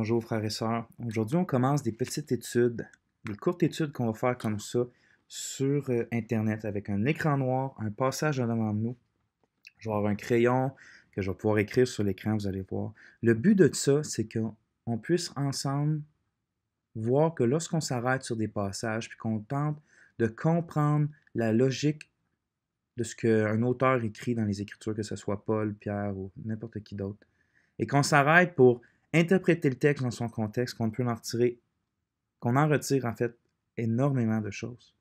Bonjour frères et sœurs. Aujourd'hui, on commence des petites études, des courtes études qu'on va faire comme ça sur euh, Internet avec un écran noir, un passage devant nous. Je vais avoir un crayon que je vais pouvoir écrire sur l'écran, vous allez voir. Le but de ça, c'est qu'on puisse ensemble voir que lorsqu'on s'arrête sur des passages, puis qu'on tente de comprendre la logique de ce qu'un auteur écrit dans les Écritures, que ce soit Paul, Pierre ou n'importe qui d'autre, et qu'on s'arrête pour interpréter le texte dans son contexte qu'on peut en retirer, qu'on en retire en fait énormément de choses.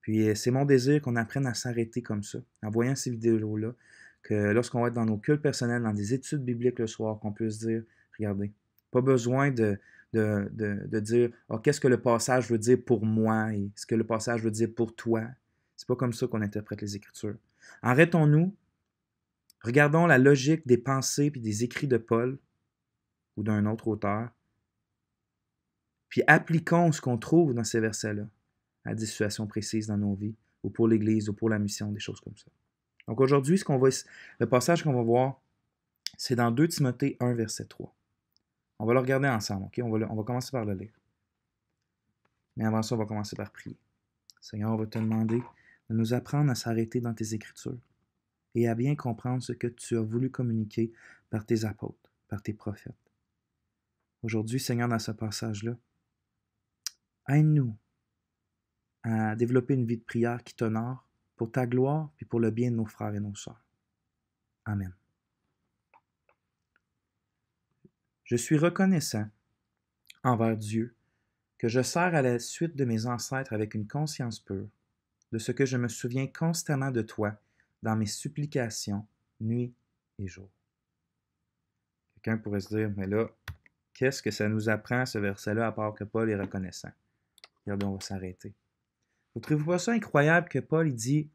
Puis euh, c'est mon désir qu'on apprenne à s'arrêter comme ça, en voyant ces vidéos-là, que lorsqu'on va être dans nos cultes personnels, dans des études bibliques le soir, qu'on puisse dire, regardez, pas besoin de, de, dire, oh, qu'est-ce que le passage veut dire pour moi et ce que le passage veut dire pour toi. C'est pas comme ça qu'on interprète les Écritures. Arrêtons-nous, regardons la logique des pensées et des écrits de Paul, ou d'un autre auteur, puis appliquons ce qu'on trouve dans ces versets-là à des situations précises dans nos vies, ou pour l'Église, ou pour la mission, des choses comme ça. Donc aujourd'hui, ce qu'on va, le passage qu'on va voir, c'est dans 2 Timothée 1, verset 3. On va le regarder ensemble, ok? On va, on va commencer par le lire. Mais avant ça, on va commencer par prier. Seigneur, on va te demander de nous apprendre à s'arrêter dans tes Écritures et à bien comprendre ce que tu as voulu communiquer par tes apôtres, par tes prophètes aujourd'hui, Seigneur, dans ce passage-là. Aide-nous à développer une vie de prière qui t'honore pour ta gloire et pour le bien de nos frères et nos sœurs. Amen. Je suis reconnaissant envers Dieu que je sers à la suite de mes ancêtres avec une conscience pure, de ce que je me souviens constamment de toi dans mes supplications, nuit et jour. Quelqu'un pourrait se dire, mais là, Qu'est-ce que ça nous apprend, ce verset-là, à part que Paul est reconnaissant? Regardez, on va s'arrêter. Vous ne trouvez pas ça incroyable que Paul il dit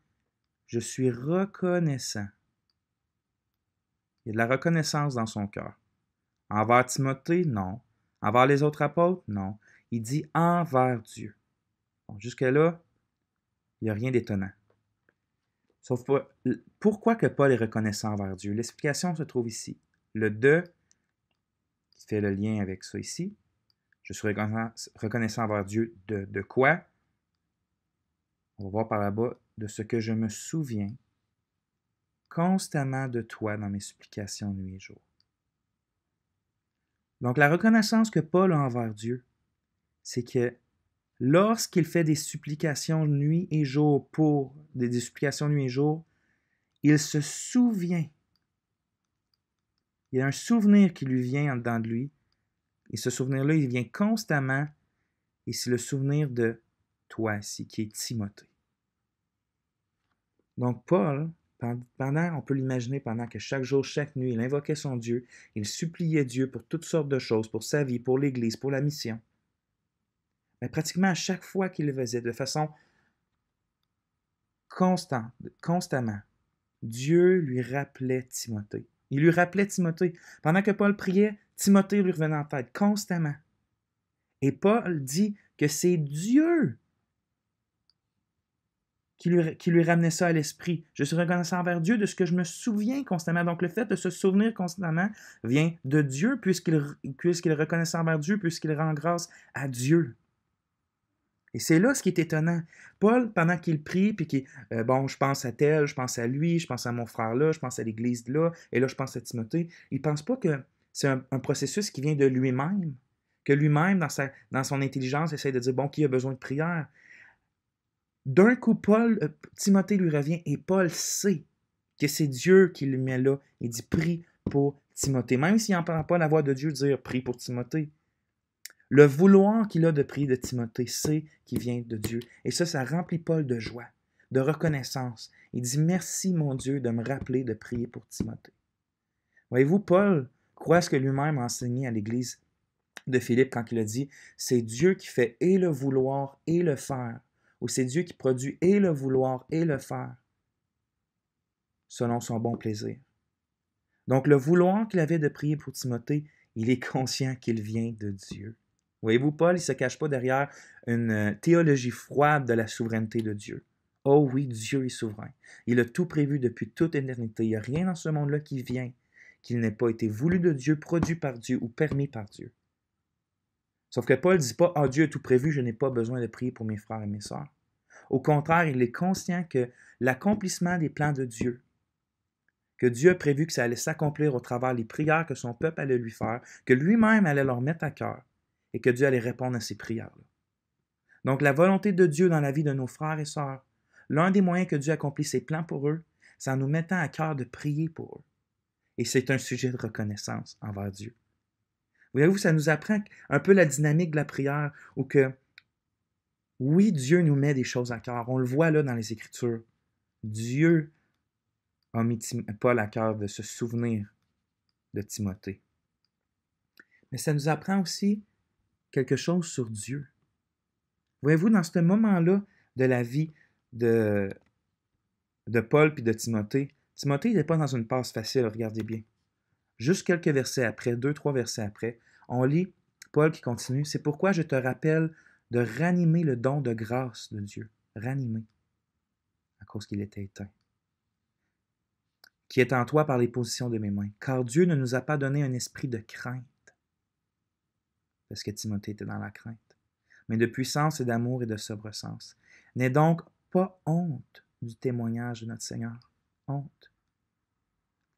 Je suis reconnaissant. Il y a de la reconnaissance dans son cœur. Envers Timothée, non. Envers les autres apôtres, non. Il dit envers Dieu. Jusque-là, il n'y a rien d'étonnant. Sauf pourquoi que Paul est reconnaissant envers Dieu? L'explication se trouve ici. Le de fait le lien avec ça ici. Je suis reconnaissant envers Dieu de, de quoi? On va voir par là-bas de ce que je me souviens constamment de toi dans mes supplications nuit et jour. Donc la reconnaissance que Paul a envers Dieu, c'est que lorsqu'il fait des supplications nuit et jour pour des, supplications nuit et jour, il se souvient il y a un souvenir qui lui vient en dedans de lui. Et ce souvenir-là, il vient constamment. Et c'est le souvenir de toi ici, qui est Timothée. Donc Paul, pendant, on peut l'imaginer pendant que chaque jour, chaque nuit, il invoquait son Dieu, il suppliait Dieu pour toutes sortes de choses, pour sa vie, pour l'Église, pour la mission. Mais pratiquement à chaque fois qu'il le faisait, de façon constante, constamment, Dieu lui rappelait Timothée. Il lui rappelait Timothée. Pendant que Paul priait, Timothée lui revenait en tête constamment. Et Paul dit que c'est Dieu qui lui, ramenait ça à l'esprit. Je suis reconnaissant envers Dieu de ce que je me souviens constamment. Donc le fait de se souvenir constamment vient de Dieu, puisqu'il est reconnaissant envers Dieu, puisqu'il rend grâce à Dieu. Et c'est là ce qui est étonnant. Paul, pendant qu'il prie, puis qu'il euh, bon, je pense à tel, je pense à lui, je pense à mon frère là, je pense à l'église là, et là, je pense à Timothée, il pense pas que c'est un, processus qui vient de lui-même, que lui-même, dans, sa, dans son intelligence, essaie de dire, bon, qui a besoin de prière? D'un coup, Paul, euh, Timothée lui revient, et Paul sait que c'est Dieu qui le met là. et dit, prie pour Timothée. Même s'il n'entend pas la voix de Dieu dire, prie pour Timothée. Le vouloir qu'il a de prier de Timothée, c'est qu'il vient de Dieu. Et ça, ça remplit Paul de joie, de reconnaissance. Il dit Merci, mon Dieu, de me rappeler de prier pour Timothée. Voyez-vous, Paul croit ce que lui-même a enseigné à l'Église de Philippe quand il a dit C'est Dieu qui fait et le vouloir et le faire, ou c'est Dieu qui produit et le vouloir et le faire, selon son bon plaisir. Donc, le vouloir qu'il avait de prier pour Timothée, il est conscient qu'il vient de Dieu. Voyez-vous, Paul, il ne se cache pas derrière une euh, théologie froide de la souveraineté de Dieu. Oh oui, Dieu est souverain. Il a tout prévu depuis toute éternité. Il n'y a rien dans ce monde-là qui vient, qu'il n'ait pas été voulu de Dieu, produit par Dieu ou permis par Dieu. Sauf que Paul ne dit pas Ah, Dieu a tout prévu, je n'ai pas besoin de prier pour mes frères et mes sœurs. Au contraire, il est conscient que l'accomplissement des plans de Dieu, que Dieu a prévu que ça allait s'accomplir au travers des prières que son peuple allait lui faire, que lui-même allait leur mettre à cœur, et que Dieu allait répondre à ces prières Donc la volonté de Dieu dans la vie de nos frères et sœurs, l'un des moyens que Dieu accomplit ses plans pour eux, c'est en nous mettant à cœur de prier pour eux. Et c'est un sujet de reconnaissance envers Dieu. Voyez-vous, ça nous apprend un peu la dynamique de la prière où que, oui, Dieu nous met des choses à cœur. On le voit là dans les Écritures. Dieu a mis Paul à cœur de se souvenir de Timothée. Mais ça nous apprend aussi quelque chose sur Dieu. Voyez-vous, dans ce moment-là de la vie de, de Paul puis de Timothée, Timothée n'est pas dans une passe facile, regardez bien. Juste quelques versets après, deux, trois versets après, on lit Paul qui continue C'est pourquoi je te rappelle de ranimer le don de grâce de Dieu. Ranimer. À cause qu'il était éteint. Qui est en toi par les positions de mes mains. Car Dieu ne nous a pas donné un esprit de crainte, parce que Timothée était dans la crainte, mais de puissance et d'amour et de sobre sens. N'aie donc pas honte du témoignage de notre Seigneur. Honte.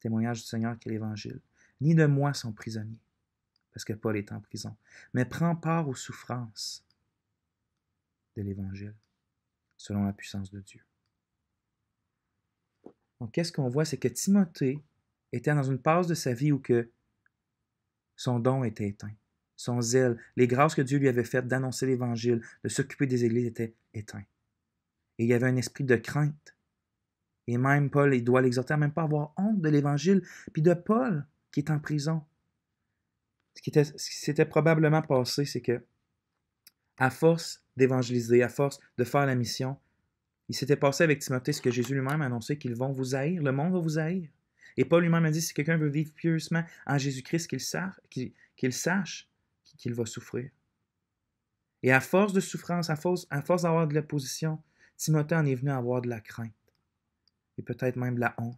Témoignage du Seigneur qui est l'Évangile. Ni de moi son prisonnier, parce que Paul est en prison, mais prends part aux souffrances de l'Évangile, selon la puissance de Dieu. Donc, qu'est-ce qu'on voit, c'est que Timothée était dans une passe de sa vie où que son don était éteint son zèle, les grâces que Dieu lui avait faites d'annoncer l'Évangile, de s'occuper des églises étaient éteints. Et il y avait un esprit de crainte. Et même Paul il doit l'exhorter à même pas avoir honte de l'Évangile, puis de Paul qui est en prison. Ce qui, s'était probablement passé, c'est que, à force d'évangéliser, à force de faire la mission, il s'était passé avec Timothée ce que Jésus lui-même a annoncé qu'ils vont vous haïr, le monde va vous haïr. Et Paul lui-même a dit si quelqu'un veut vivre pieusement en Jésus-Christ, qu'il qu'il sache qu'il va souffrir. Et à force de souffrance, à force, force d'avoir de l'opposition, Timothée en est venu à avoir de la crainte, et peut-être même de la honte,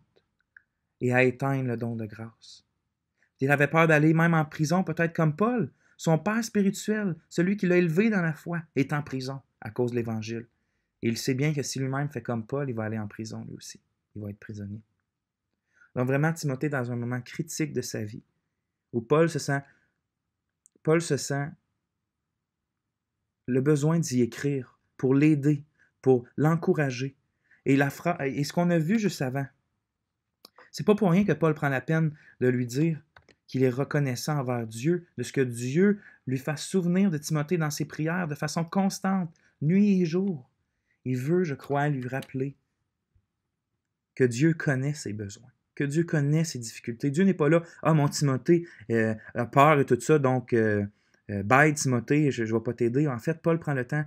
et à éteindre le don de grâce. Il avait peur d'aller même en prison, peut-être comme Paul. Son père spirituel, celui qui l'a élevé dans la foi, est en prison à cause de l'Évangile. Et il sait bien que si lui-même fait comme Paul, il va aller en prison lui aussi. Il va être prisonnier. Donc vraiment, Timothée, dans un moment critique de sa vie, où Paul se sent Paul se sent le besoin d'y écrire pour l'aider, pour l'encourager. Et, la ce qu'on a vu juste avant, c'est pas pour rien que Paul prend la peine de lui dire qu'il est reconnaissant envers Dieu, de ce que Dieu lui fasse souvenir de Timothée dans ses prières de façon constante, nuit et jour. Il veut, je crois, lui rappeler que Dieu connaît ses besoins que Dieu connaît ses difficultés. Dieu n'est pas là, ah mon Timothée euh, peur et tout ça, donc euh, euh bye Timothée, je ne vais pas t'aider. En fait, Paul prend le temps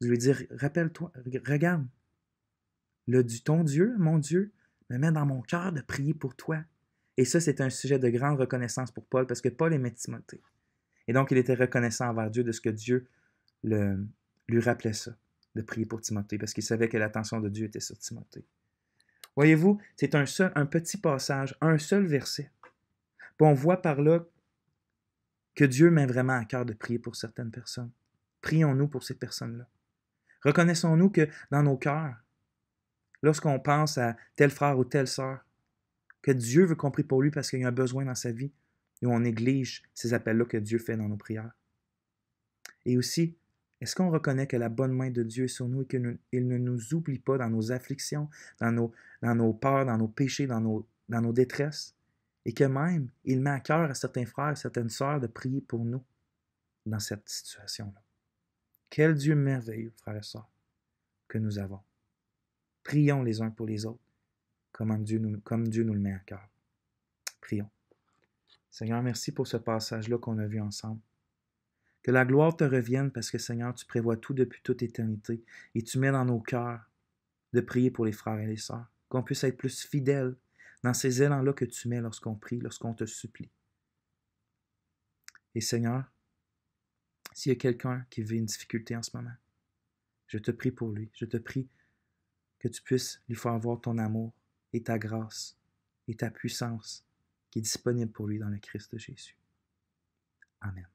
de lui dire, rappelle-toi, regarde, le du ton Dieu, mon Dieu, me met dans mon cœur de prier pour toi. Et ça, c'est un sujet de grande reconnaissance pour Paul, parce que Paul aimait Timothée. Et donc, il était reconnaissant envers Dieu de ce que Dieu lui rappelait ça, de prier pour Timothée, parce qu'il savait que l'attention de Dieu était sur Timothée. Voyez-vous, c'est un, seul, un petit passage, un seul verset. on voit par là que Dieu met vraiment à cœur de prier pour certaines personnes. Prions-nous pour ces personnes-là. Reconnaissons-nous que dans nos cœurs, lorsqu'on pense à tel frère ou telle sœur, que Dieu veut qu'on prie pour lui parce qu'il y a un besoin dans sa vie, et on néglige ces appels-là que Dieu fait dans nos prières. Et aussi, est-ce qu'on reconnaît que la bonne main de Dieu est sur nous et qu'il ne nous oublie pas dans nos afflictions, dans nos, dans nos peurs, dans nos péchés, dans nos, dans nos détresses? Et que même, il met à cœur à certains frères et certaines sœurs de prier pour nous dans cette situation-là. Quel Dieu merveilleux, frères et sœurs, que nous avons. Prions les uns pour les autres, comme Dieu nous, comme Dieu nous le met à cœur. Prions. Seigneur, merci pour ce passage-là qu'on a vu ensemble. Que la gloire te revienne parce que Seigneur, tu prévois tout depuis toute éternité et tu mets dans nos cœurs de prier pour les frères et les sœurs, qu'on puisse être plus fidèles dans ces élans-là que tu mets lorsqu'on prie, lorsqu'on te supplie. Et Seigneur, s'il y a quelqu'un qui vit une difficulté en ce moment, je te prie pour lui, je te prie que tu puisses lui faire voir ton amour et ta grâce et ta puissance qui est disponible pour lui dans le Christ de Jésus. Amen.